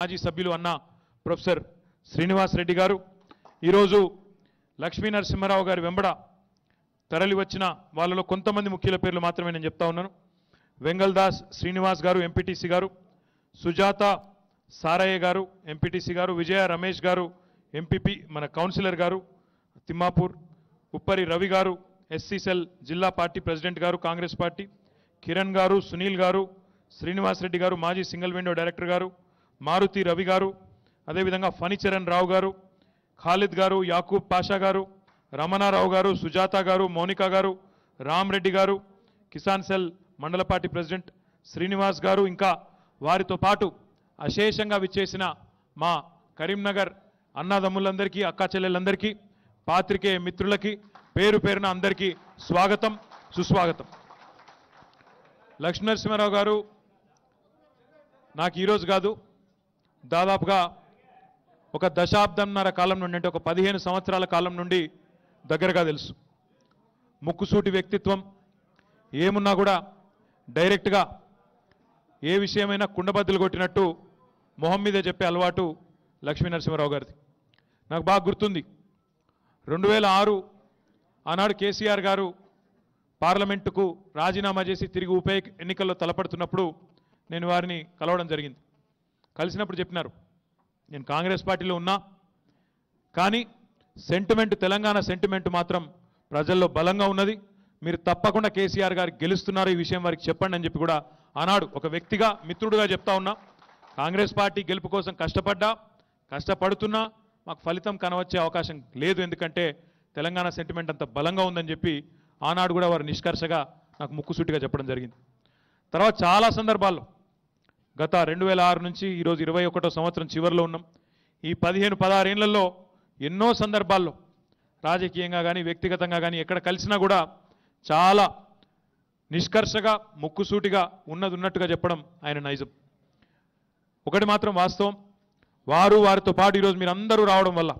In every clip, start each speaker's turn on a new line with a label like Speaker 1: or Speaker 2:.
Speaker 1: మాజీ సభ్యులు అన్న ప్రొఫెసర్ శ్రీనివాస్ రెడ్డి గారు ఈరోజు లక్ష్మీ నరసింహారావు గారి వెంబడ తరలి వచ్చిన వాళ్ళలో కొంతమంది ముఖ్యుల పేర్లు మాత్రమే నేను చెప్తా ఉన్నాను వెంగల్దాస్ శ్రీనివాస్ గారు ఎంపీటీసీ గారు సుజాత సారయ్య గారు ఎంపీటీసీ గారు విజయ రమేష్ గారు ఎంపీపీ మన కౌన్సిలర్ గారు తిమ్మాపూర్ ఉప్పరి రవి గారు ఎస్సీసెల్ జిల్లా పార్టీ ప్రెసిడెంట్ గారు కాంగ్రెస్ పార్టీ కిరణ్ గారు సునీల్ గారు శ్రీనివాస్ రెడ్డి గారు మాజీ సింగిల్ విండో డైరెక్టర్ గారు మారుతి రవి గారు అదేవిధంగా ఫణిచరణ్ రావు గారు ఖాలిద్ గారు యాకూబ్ పాషా గారు రమణారావు గారు సుజాత గారు మౌనిక గారు రామ్రెడ్డి గారు కిసాన్ సెల్ మండల పార్టీ ప్రెసిడెంట్ శ్రీనివాస్ గారు ఇంకా వారితో పాటు అశేషంగా విచ్చేసిన మా కరీంనగర్ అన్నదమ్ములందరికీ అక్కా చెల్లెలందరికీ పాత్రికేయ మిత్రులకి పేరు పేరున అందరికీ స్వాగతం సుస్వాగతం లక్ష్మీనరసింహారావు గారు నాకు ఈరోజు కాదు దాదాపుగా ఒక దశాబ్దంన్నర కాలం నుండి అంటే ఒక పదిహేను సంవత్సరాల కాలం నుండి దగ్గరగా తెలుసు ముక్కుసూటి వ్యక్తిత్వం ఏమున్నా కూడా డైరెక్ట్గా ఏ విషయమైనా కుండబద్దలు కొట్టినట్టు మొహం మీదే చెప్పే అలవాటు లక్ష్మీ నరసింహరావు గారిది నాకు బాగా గుర్తుంది రెండు వేల ఆరు ఆనాడు కేసీఆర్ గారు పార్లమెంటుకు రాజీనామా చేసి తిరిగి ఉప ఎన్నికల్లో తలపడుతున్నప్పుడు నేను వారిని కలవడం జరిగింది కలిసినప్పుడు చెప్పినారు నేను కాంగ్రెస్ పార్టీలో ఉన్నా కానీ సెంటిమెంట్ తెలంగాణ సెంటిమెంట్ మాత్రం ప్రజల్లో బలంగా ఉన్నది మీరు తప్పకుండా కేసీఆర్ గారు గెలుస్తున్నారు ఈ విషయం వారికి చెప్పండి అని చెప్పి కూడా ఆనాడు ఒక వ్యక్తిగా మిత్రుడుగా చెప్తా ఉన్నా కాంగ్రెస్ పార్టీ గెలుపు కోసం కష్టపడ్డా కష్టపడుతున్నా మాకు ఫలితం కనవచ్చే అవకాశం లేదు ఎందుకంటే తెలంగాణ సెంటిమెంట్ అంత బలంగా ఉందని చెప్పి ఆనాడు కూడా వారు నిష్కర్షగా నాకు ముక్కుసూటిగా చెప్పడం జరిగింది తర్వాత చాలా సందర్భాల్లో గత రెండు వేల ఆరు నుంచి ఈరోజు ఇరవై ఒకటో సంవత్సరం చివరిలో ఉన్నాం ఈ పదిహేను పదహారేళ్లలో ఎన్నో సందర్భాల్లో రాజకీయంగా కానీ వ్యక్తిగతంగా కానీ ఎక్కడ కలిసినా కూడా చాలా నిష్కర్షగా ముక్కుసూటిగా ఉన్నది ఉన్నట్టుగా చెప్పడం ఆయన నైజం ఒకటి మాత్రం వాస్తవం వారు వారితో పాటు ఈరోజు మీరు అందరూ రావడం వల్ల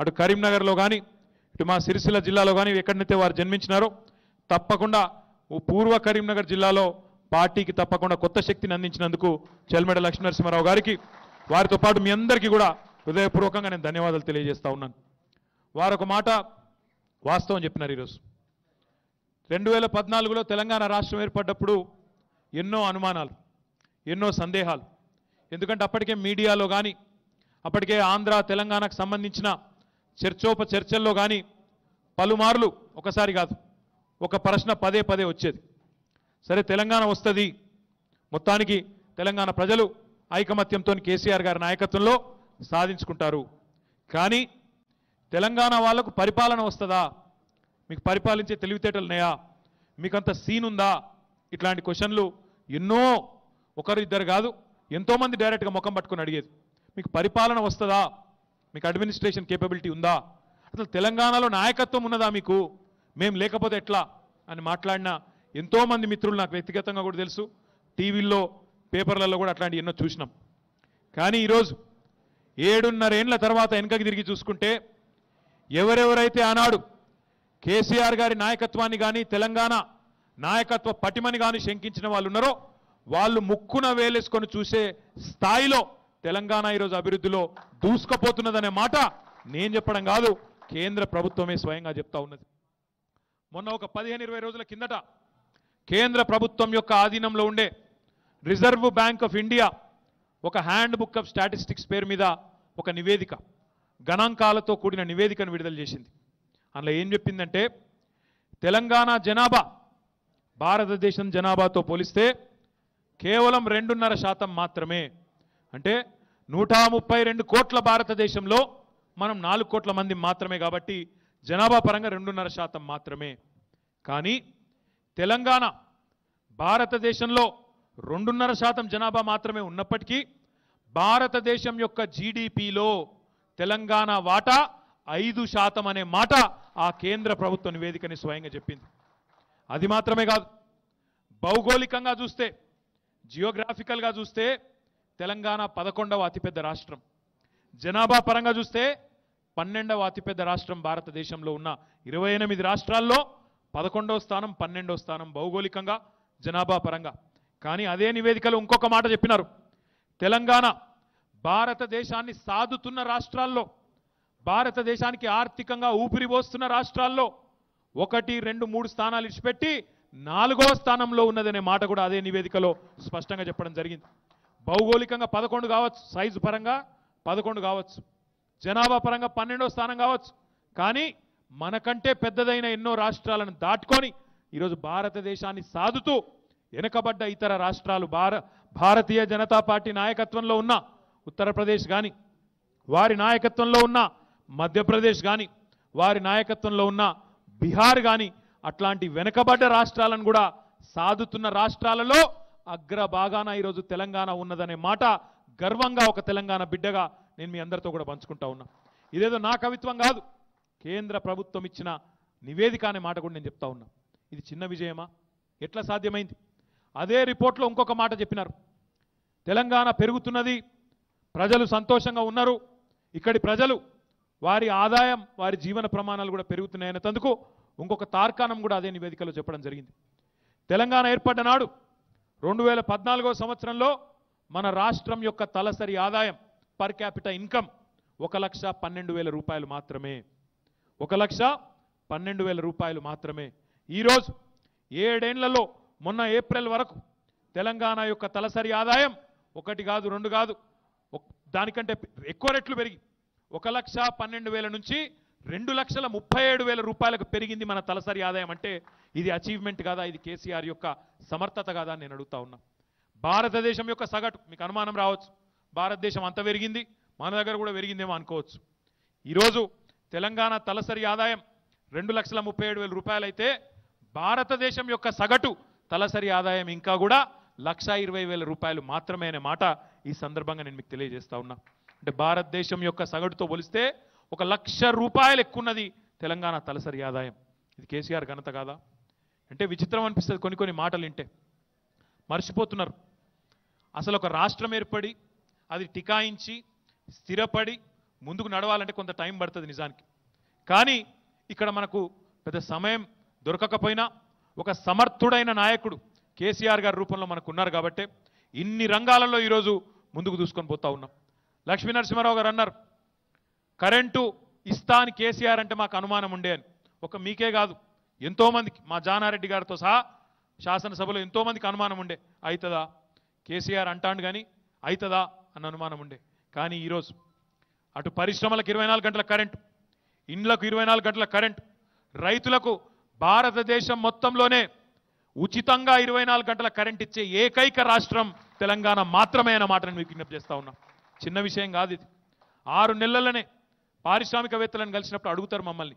Speaker 1: అటు కరీంనగర్లో కానీ ఇటు మా సిరిసిల్ల జిల్లాలో కానీ ఎక్కడనైతే వారు జన్మించినారో తప్పకుండా పూర్వ కరీంనగర్ జిల్లాలో పార్టీకి తప్పకుండా కొత్త శక్తిని అందించినందుకు చెల్మెడ నరసింహారావు గారికి వారితో పాటు మీ అందరికీ కూడా హృదయపూర్వకంగా నేను ధన్యవాదాలు తెలియజేస్తా ఉన్నాను వారొక మాట వాస్తవం చెప్పినారు ఈరోజు రెండు వేల పద్నాలుగులో తెలంగాణ రాష్ట్రం ఏర్పడ్డప్పుడు ఎన్నో అనుమానాలు ఎన్నో సందేహాలు ఎందుకంటే అప్పటికే మీడియాలో కానీ అప్పటికే ఆంధ్ర తెలంగాణకు సంబంధించిన చర్చోప చర్చల్లో కానీ పలుమార్లు ఒకసారి కాదు ఒక ప్రశ్న పదే పదే వచ్చేది సరే తెలంగాణ వస్తుంది మొత్తానికి తెలంగాణ ప్రజలు ఐకమత్యంతో కేసీఆర్ గారి నాయకత్వంలో సాధించుకుంటారు కానీ తెలంగాణ వాళ్లకు పరిపాలన వస్తుందా మీకు పరిపాలించే తెలివితేటలు ఉన్నాయా మీకంత సీన్ ఉందా ఇట్లాంటి క్వశ్చన్లు ఎన్నో ఒకరు ఇద్దరు కాదు ఎంతోమంది డైరెక్ట్గా ముఖం పట్టుకుని అడిగేది మీకు పరిపాలన వస్తుందా మీకు అడ్మినిస్ట్రేషన్ కేపబిలిటీ ఉందా అసలు తెలంగాణలో నాయకత్వం ఉన్నదా మీకు మేము లేకపోతే ఎట్లా అని మాట్లాడిన ఎంతోమంది మిత్రులు నాకు వ్యక్తిగతంగా కూడా తెలుసు టీవీల్లో పేపర్లలో కూడా అట్లాంటివి ఎన్నో చూసినాం కానీ ఈరోజు ఏడున్నరేండ్ల తర్వాత వెనుకకి తిరిగి చూసుకుంటే ఎవరెవరైతే ఆనాడు కేసీఆర్ గారి నాయకత్వాన్ని కానీ తెలంగాణ నాయకత్వ పటిమని కానీ శంకించిన వాళ్ళు ఉన్నారో వాళ్ళు ముక్కున వేలేసుకొని చూసే స్థాయిలో తెలంగాణ ఈరోజు అభివృద్ధిలో దూసుకపోతున్నదనే మాట నేను చెప్పడం కాదు కేంద్ర ప్రభుత్వమే స్వయంగా చెప్తా ఉన్నది మొన్న ఒక పదిహేను ఇరవై రోజుల కిందట కేంద్ర ప్రభుత్వం యొక్క ఆధీనంలో ఉండే రిజర్వ్ బ్యాంక్ ఆఫ్ ఇండియా ఒక హ్యాండ్ బుక్ ఆఫ్ స్టాటిస్టిక్స్ పేరు మీద ఒక నివేదిక గణాంకాలతో కూడిన నివేదికను విడుదల చేసింది అందులో ఏం చెప్పిందంటే తెలంగాణ జనాభా భారతదేశం జనాభాతో పోలిస్తే కేవలం రెండున్నర శాతం మాత్రమే అంటే నూట ముప్పై రెండు కోట్ల భారతదేశంలో మనం నాలుగు కోట్ల మంది మాత్రమే కాబట్టి జనాభా పరంగా రెండున్నర శాతం మాత్రమే కానీ తెలంగాణ భారతదేశంలో రెండున్నర శాతం జనాభా మాత్రమే ఉన్నప్పటికీ భారతదేశం యొక్క జీడిపిలో తెలంగాణ వాటా ఐదు శాతం అనే మాట ఆ కేంద్ర ప్రభుత్వ నివేదికని స్వయంగా చెప్పింది అది మాత్రమే కాదు భౌగోళికంగా చూస్తే జియోగ్రాఫికల్గా చూస్తే తెలంగాణ పదకొండవ అతిపెద్ద రాష్ట్రం జనాభా పరంగా చూస్తే పన్నెండవ అతిపెద్ద రాష్ట్రం భారతదేశంలో ఉన్న ఇరవై ఎనిమిది రాష్ట్రాల్లో పదకొండవ స్థానం పన్నెండవ స్థానం భౌగోళికంగా జనాభా పరంగా కానీ అదే నివేదికలో ఇంకొక మాట చెప్పినారు తెలంగాణ భారతదేశాన్ని సాదుతున్న రాష్ట్రాల్లో భారతదేశానికి ఆర్థికంగా ఊపిరిపోస్తున్న రాష్ట్రాల్లో ఒకటి రెండు మూడు స్థానాలు ఇచ్చిపెట్టి నాలుగవ స్థానంలో ఉన్నదనే మాట కూడా అదే నివేదికలో స్పష్టంగా చెప్పడం జరిగింది భౌగోళికంగా పదకొండు కావచ్చు సైజు పరంగా పదకొండు కావచ్చు జనాభా పరంగా పన్నెండో స్థానం కావచ్చు కానీ మనకంటే పెద్దదైన ఎన్నో రాష్ట్రాలను దాటుకొని ఈరోజు భారతదేశాన్ని సాదుతూ వెనుకబడ్డ ఇతర రాష్ట్రాలు భార భారతీయ జనతా పార్టీ నాయకత్వంలో ఉన్న ఉత్తరప్రదేశ్ కానీ వారి నాయకత్వంలో ఉన్న మధ్యప్రదేశ్ కానీ వారి నాయకత్వంలో ఉన్న బీహార్ కానీ అట్లాంటి వెనుకబడ్డ రాష్ట్రాలను కూడా సాదుతున్న రాష్ట్రాలలో అగ్రభాగాన ఈరోజు తెలంగాణ ఉన్నదనే మాట గర్వంగా ఒక తెలంగాణ బిడ్డగా నేను మీ అందరితో కూడా పంచుకుంటా ఉన్నా ఇదేదో నా కవిత్వం కాదు కేంద్ర ప్రభుత్వం ఇచ్చిన నివేదిక అనే మాట కూడా నేను చెప్తా ఉన్నా ఇది చిన్న విజయమా ఎట్లా సాధ్యమైంది అదే రిపోర్ట్లో ఇంకొక మాట చెప్పినారు తెలంగాణ పెరుగుతున్నది ప్రజలు సంతోషంగా ఉన్నారు ఇక్కడి ప్రజలు వారి ఆదాయం వారి జీవన ప్రమాణాలు కూడా పెరుగుతున్నాయనే తందుకు ఇంకొక తార్కాణం కూడా అదే నివేదికలో చెప్పడం జరిగింది తెలంగాణ ఏర్పడ్డ నాడు రెండు వేల పద్నాలుగో సంవత్సరంలో మన రాష్ట్రం యొక్క తలసరి ఆదాయం పర్ క్యాపిటల్ ఇన్కమ్ ఒక లక్ష పన్నెండు వేల రూపాయలు మాత్రమే ఒక లక్ష పన్నెండు వేల రూపాయలు మాత్రమే ఈరోజు ఏడేండ్లలో మొన్న ఏప్రిల్ వరకు తెలంగాణ యొక్క తలసరి ఆదాయం ఒకటి కాదు రెండు కాదు దానికంటే ఎక్కువ రెట్లు పెరిగి ఒక లక్ష పన్నెండు వేల నుంచి రెండు లక్షల ముప్పై ఏడు వేల రూపాయలకు పెరిగింది మన తలసరి ఆదాయం అంటే ఇది అచీవ్మెంట్ కాదా ఇది కేసీఆర్ యొక్క సమర్థత కాదా నేను అడుగుతా ఉన్నా భారతదేశం యొక్క సగటు మీకు అనుమానం రావచ్చు భారతదేశం అంత పెరిగింది మన దగ్గర కూడా పెరిగిందేమో అనుకోవచ్చు ఈరోజు తెలంగాణ తలసరి ఆదాయం రెండు లక్షల ముప్పై ఏడు వేల రూపాయలైతే భారతదేశం యొక్క సగటు తలసరి ఆదాయం ఇంకా కూడా లక్ష ఇరవై వేల రూపాయలు మాత్రమే అనే మాట ఈ సందర్భంగా నేను మీకు తెలియజేస్తా ఉన్నా అంటే భారతదేశం యొక్క సగటుతో పోలిస్తే ఒక లక్ష రూపాయలు ఎక్కున్నది తెలంగాణ తలసరి ఆదాయం ఇది కేసీఆర్ ఘనత కాదా అంటే విచిత్రం అనిపిస్తుంది కొన్ని కొన్ని మాటలు వింటే మర్చిపోతున్నారు అసలు ఒక రాష్ట్రం ఏర్పడి అది టికాయించి స్థిరపడి ముందుకు నడవాలంటే కొంత టైం పడుతుంది నిజానికి కానీ ఇక్కడ మనకు పెద్ద సమయం దొరకకపోయినా ఒక సమర్థుడైన నాయకుడు కేసీఆర్ గారి రూపంలో మనకు ఉన్నారు కాబట్టి ఇన్ని రంగాలలో ఈరోజు ముందుకు దూసుకొని పోతా ఉన్నాం లక్ష్మీ నరసింహారావు గారు అన్నారు కరెంటు ఇస్తా అని కేసీఆర్ అంటే మాకు అనుమానం ఉండే అని ఒక మీకే కాదు ఎంతోమందికి మా జానారెడ్డి గారితో సహా శాసనసభలో ఎంతోమందికి అనుమానం ఉండే అవుతుందా కేసీఆర్ అంటాండు కానీ అవుతుందా అన్న అనుమానం ఉండే కానీ ఈరోజు అటు పరిశ్రమలకు ఇరవై గంటల కరెంట్ ఇండ్లకు ఇరవై గంటల కరెంట్ రైతులకు భారతదేశం మొత్తంలోనే ఉచితంగా ఇరవై గంటల కరెంట్ ఇచ్చే ఏకైక రాష్ట్రం తెలంగాణ మాత్రమే అన్న మాటను మీకు విజ్ఞప్తి చేస్తా ఉన్నా చిన్న విషయం కాదు ఇది ఆరు నెలలనే పారిశ్రామికవేత్తలను కలిసినప్పుడు అడుగుతారు మమ్మల్ని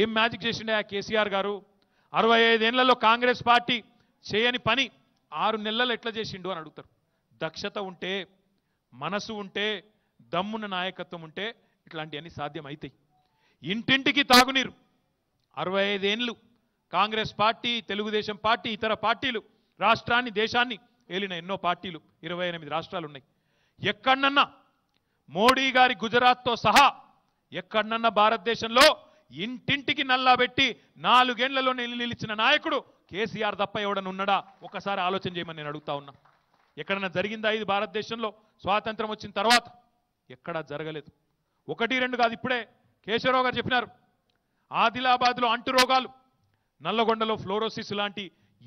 Speaker 1: ఏం మ్యాజిక్ చేసిండే ఆ కేసీఆర్ గారు అరవై ఐదేళ్లలో కాంగ్రెస్ పార్టీ చేయని పని ఆరు నెలలు ఎట్లా చేసిండు అని అడుగుతారు దక్షత ఉంటే మనసు ఉంటే దమ్మున నాయకత్వం ఉంటే ఇట్లాంటివన్నీ అవుతాయి ఇంటింటికి తాగునీరు అరవై ఐదేండ్లు కాంగ్రెస్ పార్టీ తెలుగుదేశం పార్టీ ఇతర పార్టీలు రాష్ట్రాన్ని దేశాన్ని ఏలిన ఎన్నో పార్టీలు ఇరవై ఎనిమిది రాష్ట్రాలు ఉన్నాయి ఎక్కడన్నా మోడీ గారి గుజరాత్తో సహా ఎక్కడన్నా భారతదేశంలో ఇంటింటికి నల్లా పెట్టి నాలుగేళ్లలో నిలిచిన నాయకుడు కేసీఆర్ తప్ప ఉన్నాడా ఒకసారి ఆలోచన చేయమని నేను అడుగుతా ఉన్నా ఎక్కడన్నా జరిగిందా ఇది భారతదేశంలో స్వాతంత్రం వచ్చిన తర్వాత ఎక్కడా జరగలేదు ఒకటి రెండు కాదు ఇప్పుడే కేశవరావు గారు చెప్పినారు ఆదిలాబాద్లో అంటు రోగాలు నల్లగొండలో ఫ్లోరోసిస్ లాంటి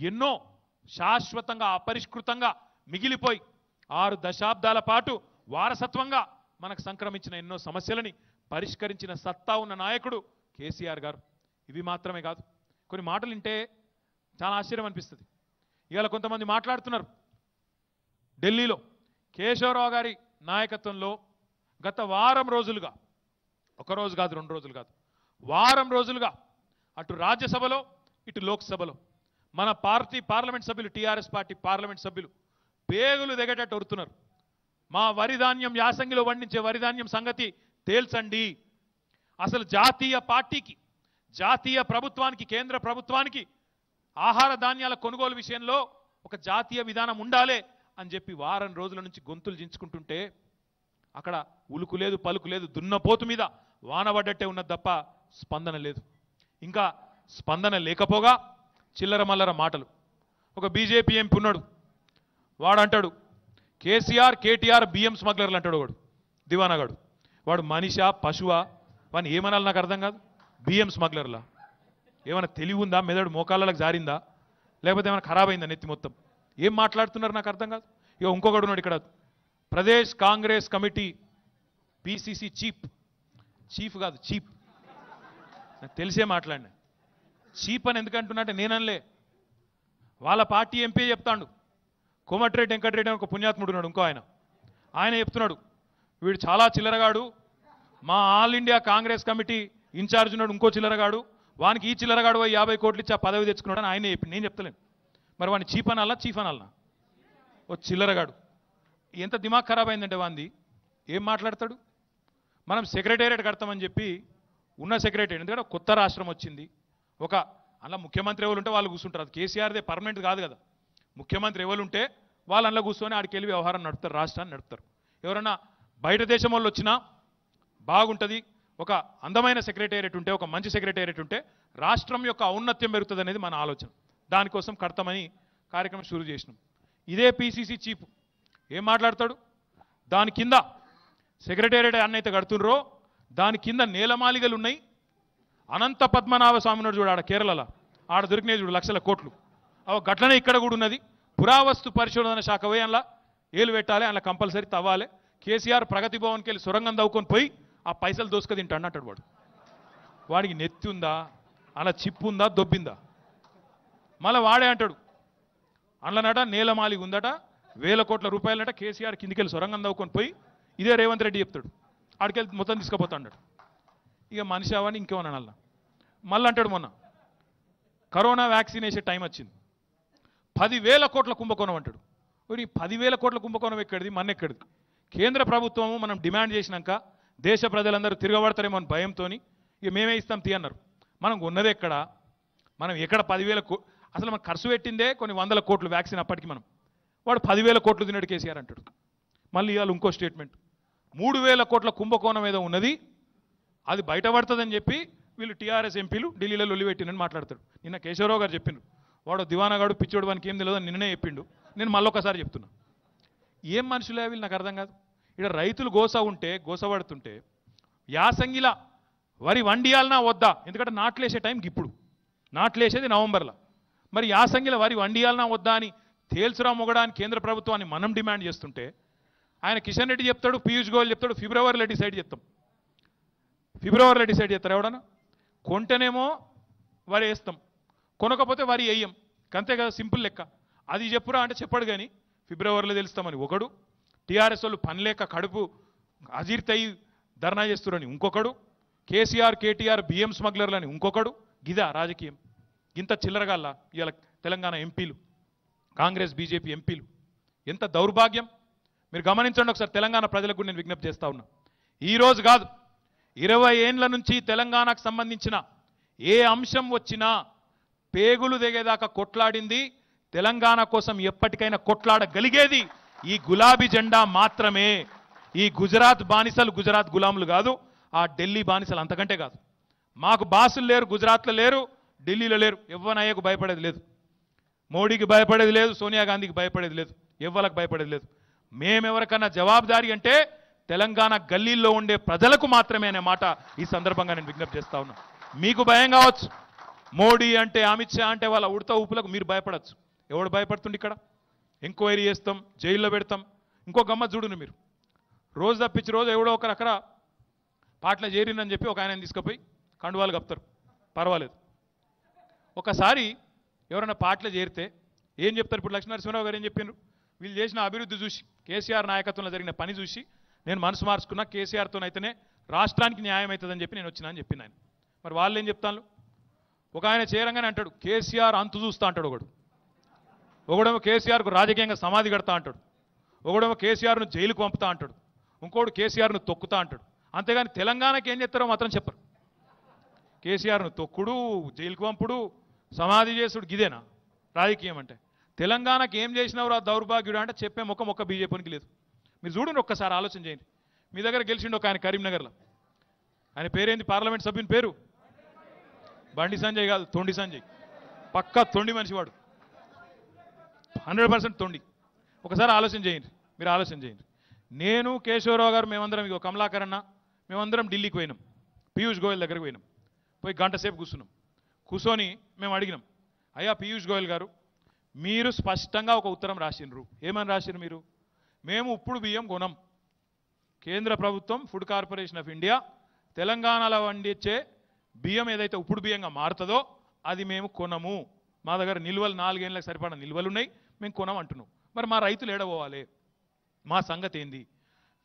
Speaker 1: ఎన్నో శాశ్వతంగా అపరిష్కృతంగా మిగిలిపోయి ఆరు దశాబ్దాల పాటు వారసత్వంగా మనకు సంక్రమించిన ఎన్నో సమస్యలని పరిష్కరించిన సత్తా ఉన్న నాయకుడు కేసీఆర్ గారు ఇవి మాత్రమే కాదు కొన్ని మాటలు వింటే చాలా ఆశ్చర్యం అనిపిస్తుంది ఇవాళ కొంతమంది మాట్లాడుతున్నారు ఢిల్లీలో కేశవరావు గారి నాయకత్వంలో గత వారం రోజులుగా ఒకరోజు కాదు రెండు రోజులు కాదు వారం రోజులుగా అటు రాజ్యసభలో ఇటు లోక్సభలో మన పార్టీ పార్లమెంట్ సభ్యులు టీఆర్ఎస్ పార్టీ పార్లమెంట్ సభ్యులు పేగులు దిగేటట్టు వరుతున్నారు మా వరిధాన్యం యాసంగిలో వండించే వరిధాన్యం సంగతి తేల్చండి అసలు జాతీయ పార్టీకి జాతీయ ప్రభుత్వానికి కేంద్ర ప్రభుత్వానికి ఆహార ధాన్యాల కొనుగోలు విషయంలో ఒక జాతీయ విధానం ఉండాలే అని చెప్పి వారం రోజుల నుంచి గొంతులు దించుకుంటుంటే అక్కడ ఉలుకు లేదు పలుకు లేదు దున్నపోతు మీద వానబడ్డట్టే ఉన్నది తప్ప స్పందన లేదు ఇంకా స్పందన లేకపోగా చిల్లర మల్లర మాటలు ఒక బీజేపీ ఎంపీ ఉన్నాడు వాడంటాడు కేసీఆర్ కేటీఆర్ బియ్యం స్మగ్లర్లు అంటాడు వాడు దివానాగాడు వాడు మనిషా పశువా వాడిని ఏమనాలి నాకు అర్థం కాదు బియ్యం స్మగ్లర్లా ఏమైనా తెలివి ఉందా మెదడు మోకాళ్ళకు జారిందా లేకపోతే ఏమైనా ఖరాబ్ అయిందా నెత్తి మొత్తం ఏం మాట్లాడుతున్నారు నాకు అర్థం కాదు ఇక ఇంకొకడు ఉన్నాడు ఇక్కడ Pradesh Congress committee PCC chief chief కాదు చీఫ్ నాకు తెలిసే మాట్లాడి చీప్ అని ఎందుకంటున్నట్టే నేనలే వాళ్ళ పార్టీ ఎంపీ చెప్తాడు కోమటిరెడ్డి వెంకటరెడ్డి అని ఒక పుణ్యాత్ముడు ఉన్నాడు ఇంకో ఆయన ఆయన చెప్తున్నాడు వీడు చాలా చిల్లరగాడు మా all India Congress committee incharge ఉన్నాడు ఇంకో చిల్లరగాడు వానికి ఈ చిల్లరగాడు యాభై కోట్లు ఇచ్చి ఆ పదవి తెచ్చుకున్నాడు అని ఆయన చెప్పి నేను చెప్తలేను మరి వాడిని చీఫ్ అనాలా చీఫ్ అనాలనా ఓ చిల్లరగాడు ఎంత దిమాగ్ ఖరాబ్ అయిందంటే వాంది ఏం మాట్లాడతాడు మనం సెక్రటేరియట్ కడతామని చెప్పి ఉన్న సెక్రటేరియట్ ఎందుకంటే కొత్త రాష్ట్రం వచ్చింది ఒక అలా ముఖ్యమంత్రి ఎవరు ఉంటే వాళ్ళు కూర్చుంటారు అది కేసీఆర్దే పర్మనెంట్ కాదు కదా ముఖ్యమంత్రి ఎవరు ఉంటే వాళ్ళు అందులో కూర్చొని ఆడికి వెళ్ళి వ్యవహారం నడుపుతారు రాష్ట్రాన్ని నడుపుతారు ఎవరన్నా బయట దేశం వాళ్ళు వచ్చినా బాగుంటుంది ఒక అందమైన సెక్రటేరియట్ ఉంటే ఒక మంచి సెక్రటేరియట్ ఉంటే రాష్ట్రం యొక్క ఔన్నత్యం పెరుగుతుంది అనేది మన ఆలోచన దానికోసం కడతామని కార్యక్రమం షురూ చేసినాం ఇదే పీసీసీ చీఫ్ ఏం మాట్లాడతాడు దాని కింద సెక్రటేరియట్ అన్నైతే కడుతుండ్రో దాని కింద నేలమాలిగలు ఉన్నాయి అనంత పద్మనాభ స్వామినోడు చూడు ఆడ కేరళలో ఆడ దొరికినాయి చూడు లక్షల కోట్లు అవ గట్లనే ఇక్కడ కూడా ఉన్నది పురావస్తు పరిశోధన శాఖ పోయి అలా ఏలు పెట్టాలి అందులో కంపల్సరీ తవ్వాలి కేసీఆర్ ప్రగతి భవన్కి వెళ్ళి సొరంగం దవ్వుకొని పోయి ఆ పైసలు దోసుక తింటాడు అంటాడు వాడు వాడికి నెత్తి ఉందా అలా చిప్పు ఉందా దొబ్బిందా మళ్ళీ వాడే అంటాడు అందులోనట నేలమాలిగ ఉందట వేల కోట్ల రూపాయలంట కేసీఆర్ కిందికెళ్ళి సొరంగం దవ్వుకొని పోయి ఇదే రేవంత్ రెడ్డి చెప్తాడు ఆడికెళ్ళి మొత్తం తీసుకుపోతాడు ఇక మనిషి అవని ఇంకేమన్నా అలా మళ్ళీ అంటాడు మొన్న కరోనా వ్యాక్సిన్ వేసే టైం వచ్చింది పదివేల కోట్ల కుంభకోణం అంటాడు ఈ పదివేల కోట్ల కుంభకోణం ఎక్కడిది మన ఎక్కడిది కేంద్ర ప్రభుత్వము మనం డిమాండ్ చేసినాక దేశ ప్రజలందరూ తిరగబడతారేమో అని భయంతో ఇక మేమే ఇస్తాం తీ అన్నారు మనం ఉన్నది ఎక్కడ మనం ఎక్కడ పదివేల అసలు మనం ఖర్చు పెట్టిందే కొన్ని వందల కోట్లు వ్యాక్సిన్ అప్పటికి మనం వాడు పదివేల కోట్లు తిన్నాడు కేసీఆర్ అంటాడు మళ్ళీ ఇవాళ ఇంకో స్టేట్మెంట్ మూడు వేల కోట్ల కుంభకోణం ఏదో ఉన్నది అది బయటపడుతుందని చెప్పి వీళ్ళు టీఆర్ఎస్ ఎంపీలు ఢిల్లీలో లొల్లిపెట్టినని మాట్లాడతాడు నిన్న కేశవరావు గారు చెప్పిండు వాడు దివానగాడు పిచ్చోడు వానికి ఏం తెలియదు నిన్నే చెప్పిండు నేను మళ్ళొకసారి చెప్తున్నా ఏం మనుషులే వీళ్ళు నాకు అర్థం కాదు ఇక్కడ రైతులు గోస ఉంటే గోస పడుతుంటే యాసంగిలా వరి వండియాలనా వద్దా ఎందుకంటే నాట్లేసే టైంకి ఇప్పుడు నాట్లేసేది నవంబర్లో మరి యాసంగిల వరి వండియాలనా వద్దా అని తేల్చిరా మొగడానికి కేంద్ర ప్రభుత్వాన్ని మనం డిమాండ్ చేస్తుంటే ఆయన కిషన్ రెడ్డి చెప్తాడు పీయూష్ గోయల్ చెప్తాడు ఫిబ్రవరిలో డిసైడ్ చేస్తాం ఫిబ్రవరిలో డిసైడ్ చేస్తారు ఎవడన్నా కొంటేనేమో వరి వేస్తాం కొనకపోతే వరి వేయం అంతే కదా సింపుల్ లెక్క అది చెప్పురా అంటే చెప్పాడు కానీ ఫిబ్రవరిలో తెలుస్తామని ఒకడు టీఆర్ఎస్ వాళ్ళు పని లేక కడుపు అజీర్తయి ధర్నా చేస్తున్నారని ఇంకొకడు కేసీఆర్ కేటీఆర్ బిఎం స్మగ్లర్లని ఇంకొకడు గిదా రాజకీయం ఇంత చిల్లరగాల్లా ఇవాళ తెలంగాణ ఎంపీలు కాంగ్రెస్ బీజేపీ ఎంపీలు ఎంత దౌర్భాగ్యం మీరు గమనించండి ఒకసారి తెలంగాణ ప్రజలకు నేను విజ్ఞప్తి చేస్తా ఉన్నా ఈరోజు కాదు ఇరవై ఏండ్ల నుంచి తెలంగాణకు సంబంధించిన ఏ అంశం వచ్చినా పేగులు దిగేదాకా కొట్లాడింది తెలంగాణ కోసం ఎప్పటికైనా కొట్లాడగలిగేది ఈ గులాబీ జెండా మాత్రమే ఈ గుజరాత్ బానిసలు గుజరాత్ గులాములు కాదు ఆ ఢిల్లీ బానిసలు అంతకంటే కాదు మాకు బాసులు లేరు గుజరాత్లో లేరు ఢిల్లీలో లేరు ఎవ్వనయ్యకు భయపడేది లేదు మోడీకి భయపడేది లేదు సోనియా గాంధీకి భయపడేది లేదు ఎవ్వలకు భయపడేది లేదు మేమెవరికన్నా జవాబుదారి అంటే తెలంగాణ గల్లీల్లో ఉండే ప్రజలకు మాత్రమే అనే మాట ఈ సందర్భంగా నేను విజ్ఞప్తి చేస్తా ఉన్నా మీకు భయం కావచ్చు మోడీ అంటే అమిత్ షా అంటే వాళ్ళ ఉడత ఊపులకు మీరు భయపడచ్చు ఎవడు భయపడుతుంది ఇక్కడ ఎంక్వైరీ చేస్తాం జైల్లో పెడతాం ఇంకో గమ్మ చూడును మీరు రోజు తప్పించి రోజు ఎవడో ఒక రకర పాటలు చేరిందని చెప్పి ఒక ఆయన తీసుకుపోయి కండువాలు కప్తారు పర్వాలేదు ఒకసారి ఎవరైనా పాటలు చేరితే ఏం చెప్తారు ఇప్పుడు లక్ష్మీనరసింహరావు గారు ఏం చెప్పారు వీళ్ళు చేసిన అభివృద్ధి చూసి కేసీఆర్ నాయకత్వంలో జరిగిన పని చూసి నేను మనసు మార్చుకున్నా కేసీఆర్తోనైతేనే రాష్ట్రానికి న్యాయం అవుతుందని చెప్పి నేను వచ్చినా అని చెప్పిన ఆయన మరి వాళ్ళు ఏం చెప్తాను ఒక ఆయన చేయరంగానే అంటాడు కేసీఆర్ అంతు చూస్తా అంటాడు ఒకడు ఒకడేమో కేసీఆర్కు రాజకీయంగా సమాధి కడతా అంటాడు ఒకడేమో కేసీఆర్ను జైలుకు పంపుతా అంటాడు ఇంకోడు కేసీఆర్ను తొక్కుతా అంటాడు అంతేగాని తెలంగాణకి ఏం చెప్తారో మాత్రం చెప్పరు కేసీఆర్ను తొక్కుడు జైలుకు పంపుడు సమాధి చేసుడు గిదేనా రాజకీయం అంటే తెలంగాణకి ఏం రా దౌర్భాగ్యుడు అంటే చెప్పే మొక్క మొక్క బీజేపీకి లేదు మీరు చూడండి ఒక్కసారి ఆలోచన చేయండి మీ దగ్గర గెలిచిండు ఒక ఆయన కరీంనగర్లో ఆయన పేరేంది పార్లమెంట్ సభ్యుని పేరు బండి సంజయ్ కాదు తొండి సంజయ్ పక్కా తొండి మనిషివాడు హండ్రెడ్ పర్సెంట్ తొండి ఒకసారి ఆలోచన చేయండి మీరు ఆలోచన చేయండి నేను కేశవరావు గారు మేమందరం ఇక కమలాకరణ మేమందరం ఢిల్లీకి పోయినాం పీయూష్ గోయల్ దగ్గరికి పోయినాం పోయి గంట సేపు కూర్చున్నాం కూర్చొని మేము అడిగినాం అయ్యా పీయూష్ గోయల్ గారు మీరు స్పష్టంగా ఒక ఉత్తరం రాసిండ్రు ఏమని రాసిరు మీరు మేము ఉప్పుడు బియ్యం కొనం కేంద్ర ప్రభుత్వం ఫుడ్ కార్పొరేషన్ ఆఫ్ ఇండియా తెలంగాణలో వండించే బియ్యం ఏదైతే ఉప్పుడు బియ్యంగా మారుతుందో అది మేము కొనము మా దగ్గర నిల్వలు నాలుగేళ్ళకి సరిపడా నిల్వలు ఉన్నాయి మేము కొనం అంటున్నాం మరి మా రైతులు ఏడబోవాలి మా సంగతి ఏంది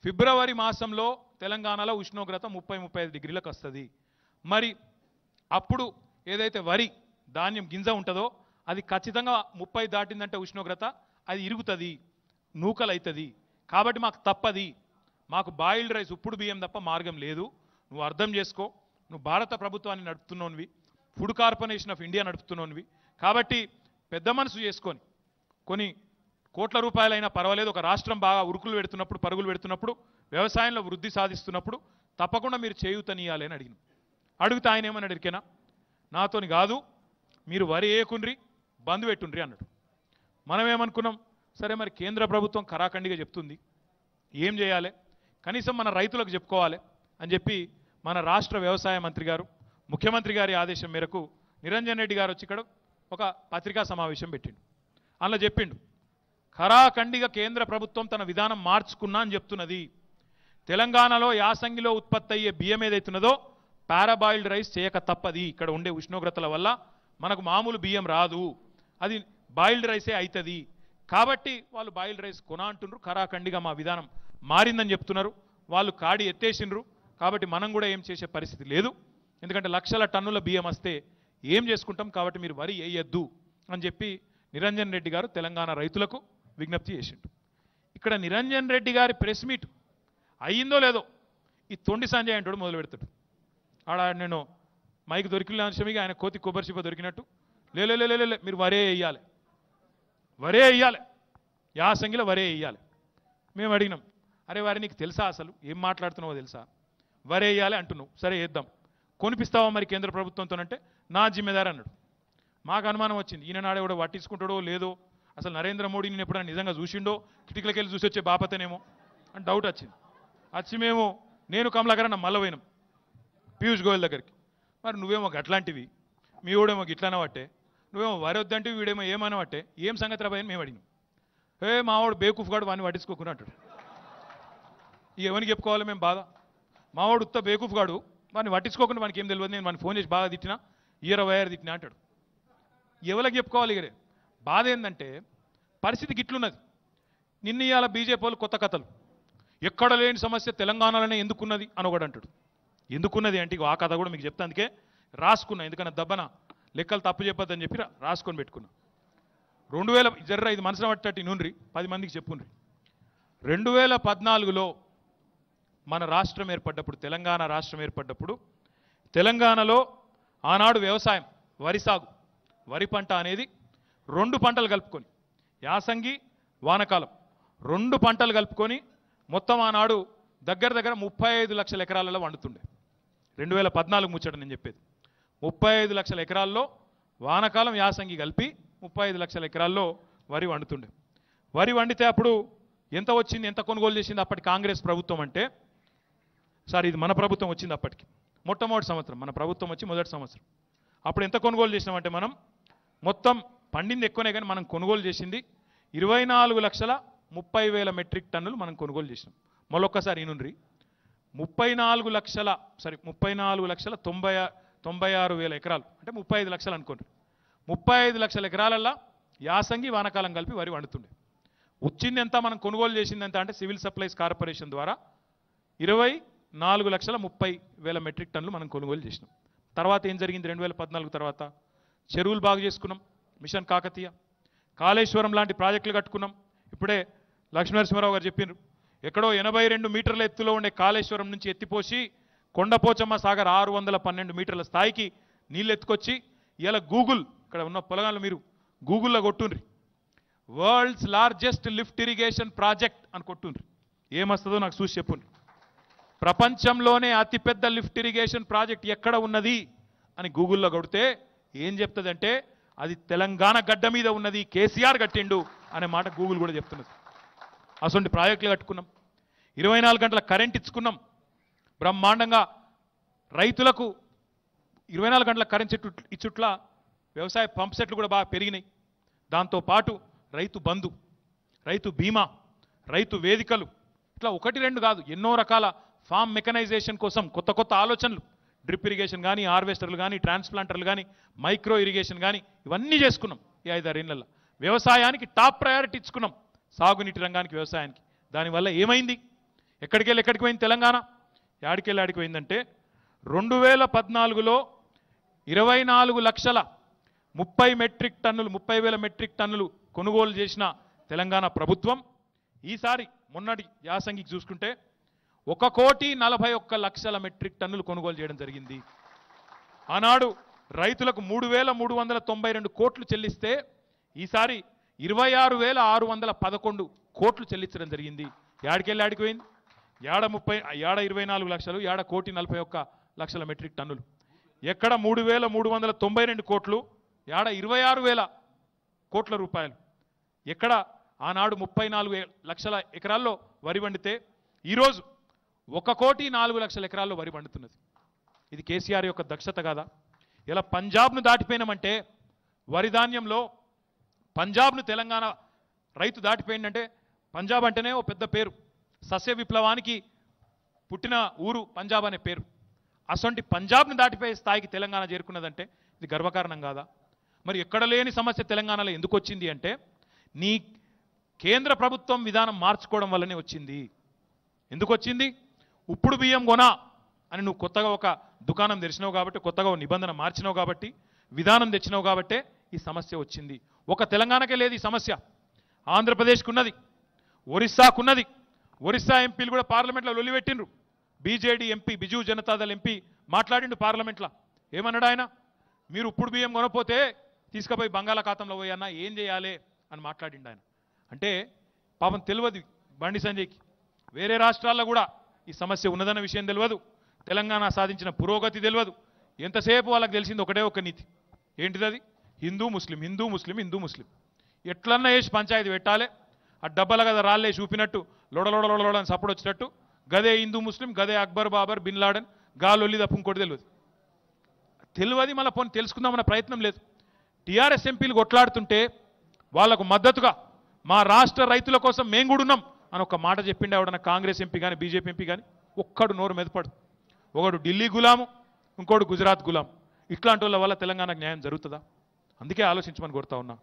Speaker 1: ఫిబ్రవరి మాసంలో తెలంగాణలో ఉష్ణోగ్రత ముప్పై ముప్పై ఐదు డిగ్రీలకు వస్తుంది మరి అప్పుడు ఏదైతే వరి ధాన్యం గింజ ఉంటుందో అది ఖచ్చితంగా ముప్పై దాటిందంటే ఉష్ణోగ్రత అది ఇరుగుతుంది నూకలవుతుంది కాబట్టి మాకు తప్పది మాకు బాయిల్డ్ రైస్ ఉప్పుడు బియ్యం తప్ప మార్గం లేదు నువ్వు అర్థం చేసుకో నువ్వు భారత ప్రభుత్వాన్ని నడుపుతున్నోనివి ఫుడ్ కార్పొరేషన్ ఆఫ్ ఇండియా నడుపుతున్నోనివి కాబట్టి పెద్ద మనసు చేసుకొని కొన్ని కోట్ల రూపాయలైనా పర్వాలేదు ఒక రాష్ట్రం బాగా ఉరుకులు పెడుతున్నప్పుడు పరుగులు పెడుతున్నప్పుడు వ్యవసాయంలో వృద్ధి సాధిస్తున్నప్పుడు తప్పకుండా మీరు చేయూతనియాలని అని అడిగిన అడుగుతా ఆయన ఏమని అడిగినా నాతోని కాదు మీరు వరి వేయకుండ్రి బంద్ పెట్టుండ్రి అన్నాడు మనం ఏమనుకున్నాం సరే మరి కేంద్ర ప్రభుత్వం కరాఖండిగా చెప్తుంది ఏం చేయాలి కనీసం మన రైతులకు చెప్పుకోవాలి అని చెప్పి మన రాష్ట్ర వ్యవసాయ మంత్రి గారు ముఖ్యమంత్రి గారి ఆదేశం మేరకు నిరంజన్ రెడ్డి గారు వచ్చి ఇక్కడ ఒక పత్రికా సమావేశం పెట్టిండు అందులో చెప్పిండు కరాఖండిగా కేంద్ర ప్రభుత్వం తన విధానం మార్చుకున్నా అని చెప్తున్నది తెలంగాణలో యాసంగిలో ఉత్పత్తి అయ్యే బియ్యం ఏదైతున్నదో పారాబాయిల్డ్ రైస్ చేయక తప్పది ఇక్కడ ఉండే ఉష్ణోగ్రతల వల్ల మనకు మామూలు బియ్యం రాదు అది బాయిల్డ్ రైసే అవుతుంది కాబట్టి వాళ్ళు బాయిల్డ్ రైస్ కొన అంటున్నారు కరాఖండిగా మా విధానం మారిందని చెప్తున్నారు వాళ్ళు కాడి ఎత్తేసినరు కాబట్టి మనం కూడా ఏం చేసే పరిస్థితి లేదు ఎందుకంటే లక్షల టన్నుల బియ్యం వస్తే ఏం చేసుకుంటాం కాబట్టి మీరు వరి వేయద్దు అని చెప్పి నిరంజన్ రెడ్డి గారు తెలంగాణ రైతులకు విజ్ఞప్తి చేసిండు ఇక్కడ నిరంజన్ రెడ్డి గారి ప్రెస్ మీట్ అయ్యిందో లేదో ఈ తొండి సంజయ్ అంటాడు మొదలు పెడతాడు ఆడ నేను మైక్ దొరికిన అంశమే ఆయన కోతి కొబ్బరిచిప్ప దొరికినట్టు లేలే లే మీరు వరే వేయాలి వరే వేయాలి యాసంగిలో వరే వేయాలి మేము అడిగినాం అరే వారి నీకు తెలుసా అసలు ఏం మాట్లాడుతున్నావో తెలుసా వరే వేయాలి అంటున్నావు సరే వేద్దాం కొనిపిస్తావా మరి కేంద్ర ప్రభుత్వంతోనంటే నా జిమ్మెదారు అన్నాడు మాకు అనుమానం వచ్చింది ఈయన నాడే కూడా పట్టించుకుంటాడో లేదో అసలు నరేంద్ర మోడీ నేను ఎప్పుడైనా నిజంగా చూసిండో కిటికలకెళ్ళి చూసి వచ్చే బాపతనేమో అని డౌట్ వచ్చింది వచ్చి మేము నేను కమలాకరణ మళ్ళీ పీయూష్ గోయల్ దగ్గరికి మరి నువ్వేమో అట్లాంటివి మీ ఓడేమో ఇట్లానే పట్టే నువ్వేమో వరొద్దంటే వీడేమో ఏమైనా ఏం సంగతి రాబోయని మేము అడిగినాం హే మావాడు బేకూఫ్గాడు వాడిని పట్టించుకోకున్నట్టు ఎవరికి చెప్పుకోవాలి మేము బాధ మావాడు ఉత్త బేకూఫ్గాడు వాడిని పట్టించుకోకుండా వానికి ఏం తెలియదు నేను వాడిని ఫోన్ చేసి బాగా తిట్టినా ఇరవై ఆరు తిట్టినా అంటాడు ఎవరికి చెప్పుకోవాలి ఇగరే బాధ ఏంటంటే పరిస్థితి గిట్లున్నది నిన్న ఇవాళ బీజేపీ వాళ్ళు కొత్త కథలు ఎక్కడ లేని సమస్య తెలంగాణలోనే ఎందుకున్నది అని ఒకడు అంటాడు ఎందుకున్నది అంటే ఆ కథ కూడా మీకు చెప్తా అందుకే రాసుకున్నా ఎందుకన్నా దబ్బన లెక్కలు తప్పు చెప్పొద్దని చెప్పి రాసుకొని పెట్టుకున్నా రెండు వేల జర్ర ఇది మనసు పట్టి నూనె పది మందికి చెప్పుండ్రి రెండు వేల పద్నాలుగులో మన రాష్ట్రం ఏర్పడ్డప్పుడు తెలంగాణ రాష్ట్రం ఏర్పడ్డప్పుడు తెలంగాణలో ఆనాడు వ్యవసాయం వరి సాగు వరి పంట అనేది రెండు పంటలు కలుపుకొని యాసంగి వానకాలం రెండు పంటలు కలుపుకొని మొత్తం ఆనాడు దగ్గర దగ్గర ముప్పై ఐదు లక్షల ఎకరాలలో వండుతుండే రెండు వేల పద్నాలుగు ముచ్చట నేను చెప్పేది ముప్పై ఐదు లక్షల ఎకరాల్లో వానకాలం యాసంగి కలిపి ముప్పై ఐదు లక్షల ఎకరాల్లో వరి వండుతుండే వరి వండితే అప్పుడు ఎంత వచ్చింది ఎంత కొనుగోలు చేసింది అప్పటి కాంగ్రెస్ ప్రభుత్వం అంటే సారీ ఇది మన ప్రభుత్వం వచ్చింది అప్పటికి మొట్టమొదటి సంవత్సరం మన ప్రభుత్వం వచ్చి మొదటి సంవత్సరం అప్పుడు ఎంత కొనుగోలు చేసినామంటే మనం మొత్తం పండింది ఎక్కువనే కానీ మనం కొనుగోలు చేసింది ఇరవై నాలుగు లక్షల ముప్పై వేల మెట్రిక్ టన్నులు మనం కొనుగోలు చేసినాం మళ్ళొక్కసారి నుండి ముప్పై నాలుగు లక్షల సారీ ముప్పై నాలుగు లక్షల తొంభై తొంభై ఆరు వేల ఎకరాలు అంటే ముప్పై ఐదు లక్షలు అనుకోండి ముప్పై ఐదు లక్షల ఎకరాలల్లా యాసంగి వానకాలం కలిపి వరి వండుతుండే వచ్చింది ఎంత మనం కొనుగోలు చేసింది ఎంత అంటే సివిల్ సప్లైస్ కార్పొరేషన్ ద్వారా ఇరవై నాలుగు లక్షల ముప్పై వేల మెట్రిక్ టన్నులు మనం కొనుగోలు చేసినాం తర్వాత ఏం జరిగింది రెండు వేల పద్నాలుగు తర్వాత చెరువులు బాగు చేసుకున్నాం మిషన్ కాకతీయ కాళేశ్వరం లాంటి ప్రాజెక్టులు కట్టుకున్నాం ఇప్పుడే లక్ష్మీనరసింహరావు గారు చెప్పినారు ఎక్కడో ఎనభై రెండు మీటర్ల ఎత్తులో ఉండే కాళేశ్వరం నుంచి ఎత్తిపోసి కొండపోచమ్మ సాగర్ ఆరు వందల పన్నెండు మీటర్ల స్థాయికి నీళ్ళు ఎత్తుకొచ్చి ఇలా గూగుల్ ఇక్కడ ఉన్న పొలగాలు మీరు గూగుల్లో కొట్టుండ్రి world's largest lift irrigation project అని కొట్టుండ్రి ఏమొస్తుందో నాకు చూసి చెప్పుండ్రి ప్రపంచంలోనే అతిపెద్ద లిఫ్ట్ ఇరిగేషన్ ప్రాజెక్ట్ ఎక్కడ ఉన్నది అని గూగుల్లో కొడితే ఏం చెప్తుందంటే అది తెలంగాణ గడ్డ మీద ఉన్నది కేసీఆర్ కట్టిండు అనే మాట గూగుల్ కూడా చెప్తున్నది అసొంటి ప్రాజెక్టులు కట్టుకున్నాం ఇరవై నాలుగు గంటల కరెంట్ ఇచ్చుకున్నాం బ్రహ్మాండంగా రైతులకు ఇరవై నాలుగు గంటల కరెంట్ చెట్టు ఇచ్చుట్ల వ్యవసాయ పంప్ సెట్లు కూడా బాగా పెరిగినాయి దాంతోపాటు రైతు బంధు రైతు బీమా రైతు వేదికలు ఇట్లా ఒకటి రెండు కాదు ఎన్నో రకాల ఫామ్ మెకనైజేషన్ కోసం కొత్త కొత్త ఆలోచనలు డ్రిప్ ఇరిగేషన్ కానీ హార్వెస్టర్లు కానీ ట్రాన్స్ప్లాంటర్లు కానీ మైక్రో ఇరిగేషన్ కానీ ఇవన్నీ చేసుకున్నాం ఈ ఏళ్ళల్లో వ్యవసాయానికి టాప్ ప్రయారిటీ ఇచ్చుకున్నాం సాగునీటి రంగానికి వ్యవసాయానికి దానివల్ల ఏమైంది ఎక్కడికెళ్ళి ఎక్కడికి పోయింది తెలంగాణ యాడికెళ్ళి ఆడికి పోయిందంటే రెండు వేల పద్నాలుగులో ఇరవై నాలుగు లక్షల ముప్పై మెట్రిక్ టన్నులు ముప్పై వేల మెట్రిక్ టన్నులు కొనుగోలు చేసిన తెలంగాణ ప్రభుత్వం ఈసారి మొన్నటి యాసంగికి చూసుకుంటే ఒక కోటి నలభై ఒక్క లక్షల మెట్రిక్ టన్నులు కొనుగోలు చేయడం జరిగింది ఆనాడు రైతులకు మూడు వేల మూడు వందల తొంభై రెండు కోట్లు చెల్లిస్తే ఈసారి ఇరవై ఆరు వేల ఆరు వందల పదకొండు కోట్లు చెల్లించడం జరిగింది ఏడకెళ్ళి ఆడికిపోయింది ఏడ ముప్పై ఏడ ఇరవై నాలుగు లక్షలు ఏడ కోటి నలభై ఒక్క లక్షల మెట్రిక్ టన్నులు ఎక్కడ మూడు వేల మూడు వందల తొంభై రెండు కోట్లు ఏడ ఇరవై ఆరు వేల కోట్ల రూపాయలు ఎక్కడ ఆనాడు ముప్పై నాలుగు లక్షల ఎకరాల్లో వరి పండితే ఈరోజు ఒక కోటి నాలుగు లక్షల ఎకరాల్లో వరి పండుతున్నది ఇది కేసీఆర్ యొక్క దక్షత కాదా ఇలా పంజాబ్ను దాటిపోయినామంటే వరి ధాన్యంలో పంజాబ్ను తెలంగాణ రైతు దాటిపోయిందంటే పంజాబ్ అంటేనే ఓ పెద్ద పేరు సస్య విప్లవానికి పుట్టిన ఊరు పంజాబ్ అనే పేరు అసొంటి పంజాబ్ని దాటిపోయే స్థాయికి తెలంగాణ చేరుకున్నదంటే ఇది గర్వకారణం కాదా మరి ఎక్కడ లేని సమస్య తెలంగాణలో ఎందుకు వచ్చింది అంటే నీ కేంద్ర ప్రభుత్వం విధానం మార్చుకోవడం వల్లనే వచ్చింది ఎందుకు వచ్చింది ఉప్పుడు బియ్యం కొనా అని నువ్వు కొత్తగా ఒక దుకాణం తెరిచినావు కాబట్టి కొత్తగా నిబంధన మార్చినావు కాబట్టి విధానం తెచ్చినావు కాబట్టే ఈ సమస్య వచ్చింది ఒక తెలంగాణకే లేదు ఈ సమస్య ఆంధ్రప్రదేశ్కు ఉన్నది ఒరిస్సాకున్నది ఒరిస్సా ఎంపీలు కూడా పార్లమెంట్లో లొల్లిపెట్టిండ్రు BJD MP Biju Janata Dal MP మాట్లాడిండు పార్లమెంట్లో ఏమన్నాడు ఆయన మీరు ఇప్పుడు బియ్యం కొనపోతే తీసుకుపోయి బంగాళాఖాతంలో పోయి అన్న ఏం చేయాలి అని మాట్లాడిండు ఆయన అంటే పాపం తెలియదు బండి సంజయ్కి వేరే రాష్ట్రాల్లో కూడా ఈ సమస్య ఉన్నదన్న విషయం తెలియదు తెలంగాణ సాధించిన పురోగతి తెలియదు ఎంతసేపు వాళ్ళకి తెలిసింది ఒకటే ఒక నీతి ఏంటిది అది హిందూ ముస్లిం హిందూ ముస్లిం హిందూ ముస్లిం ఎట్లన్నా వేసి పంచాయతీ పెట్టాలి ఆ డబ్బల కదా రాళ్ళే చూపినట్టు లొడలొడలొడలొడ అని సపోర్ట్ వచ్చినట్టు గదే హిందూ ముస్లిం గదే అక్బర్ బాబర్ బిన్ లాడన్ గాలొల్లి తప్పు ఇంకోటి తెలియదు తెలియదు మళ్ళీ పోనీ తెలుసుకుందామన్న ప్రయత్నం లేదు టీఆర్ఎస్ ఎంపీలు కొట్లాడుతుంటే వాళ్లకు మద్దతుగా మా రాష్ట్ర రైతుల కోసం మేము కూడా ఉన్నాం అని ఒక మాట చెప్పిండే ఆవిడన్న కాంగ్రెస్ ఎంపీ కానీ బీజేపీ ఎంపీ కానీ ఒక్కడు నోరు మెదపడు ఒకడు ఢిల్లీ గులాము ఇంకోడు గుజరాత్ గులాం ఇట్లాంటి వాళ్ళ వల్ల తెలంగాణకు న్యాయం జరుగుతుందా అందుకే ఆలోచించమని కోరుతా ఉన్నా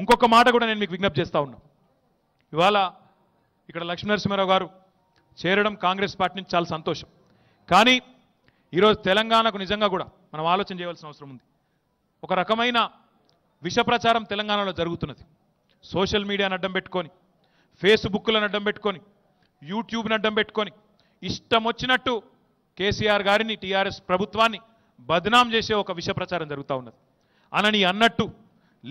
Speaker 1: ఇంకొక మాట కూడా నేను మీకు విజ్ఞప్తి చేస్తా ఉన్నా ఇవాళ ఇక్కడ లక్ష్మీనరసింహారావు గారు చేరడం కాంగ్రెస్ పార్టీ నుంచి చాలా సంతోషం కానీ ఈరోజు తెలంగాణకు నిజంగా కూడా మనం ఆలోచన చేయవలసిన అవసరం ఉంది ఒక రకమైన విషప్రచారం తెలంగాణలో జరుగుతున్నది సోషల్ మీడియాను అడ్డం పెట్టుకొని ఫేస్బుక్లను అడ్డం పెట్టుకొని యూట్యూబ్ని అడ్డం పెట్టుకొని ఇష్టం వచ్చినట్టు కేసీఆర్ గారిని టీఆర్ఎస్ ప్రభుత్వాన్ని బదనాం చేసే ఒక విష ప్రచారం జరుగుతూ ఉన్నది అనని అన్నట్టు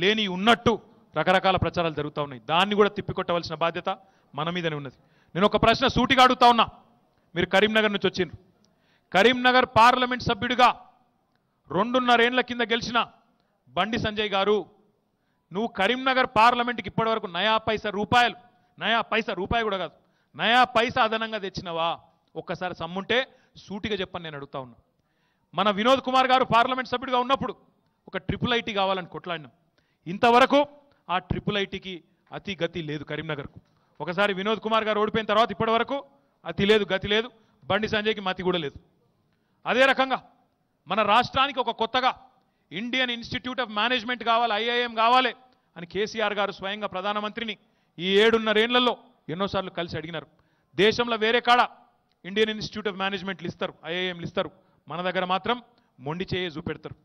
Speaker 1: లేని ఉన్నట్టు రకరకాల ప్రచారాలు జరుగుతూ ఉన్నాయి దాన్ని కూడా తిప్పికొట్టవలసిన బాధ్యత మన మీదనే ఉన్నది నేను ఒక ప్రశ్న సూటిగా అడుగుతా ఉన్నా మీరు కరీంనగర్ నుంచి వచ్చిండ్రు కరీంనగర్ పార్లమెంట్ సభ్యుడిగా రెండున్నరేండ్ల కింద గెలిచిన బండి సంజయ్ గారు నువ్వు కరీంనగర్ పార్లమెంట్కి ఇప్పటివరకు నయా పైస రూపాయలు నయా పైస రూపాయి కూడా కాదు నయా పైస అదనంగా తెచ్చినవా ఒక్కసారి సమ్ముంటే సూటిగా చెప్పని నేను అడుగుతా ఉన్నా మన వినోద్ కుమార్ గారు పార్లమెంట్ సభ్యుడిగా ఉన్నప్పుడు ఒక ట్రిపుల్ ఐటీ కావాలని కొట్లాడినాం ఇంతవరకు ఆ ట్రిపుల్ ఐటీకి అతి గతి లేదు కరీంనగర్కు ఒకసారి వినోద్ కుమార్ గారు ఓడిపోయిన తర్వాత ఇప్పటివరకు అతి లేదు గతి లేదు బండి సంజయ్కి మతి కూడా లేదు అదే రకంగా మన రాష్ట్రానికి ఒక కొత్తగా ఇండియన్ ఇన్స్టిట్యూట్ ఆఫ్ మేనేజ్మెంట్ కావాలి ఐఐఎం కావాలి అని కేసీఆర్ గారు స్వయంగా ప్రధానమంత్రిని ఈ ఏడున్నరేళ్లలో ఎన్నోసార్లు కలిసి అడిగినారు దేశంలో వేరే కాడ ఇండియన్ ఇన్స్టిట్యూట్ ఆఫ్ మేనేజ్మెంట్లు ఇస్తారు ఐఐఎంలు ఇస్తారు మన దగ్గర మాత్రం మొండి చేయే చూపెడతారు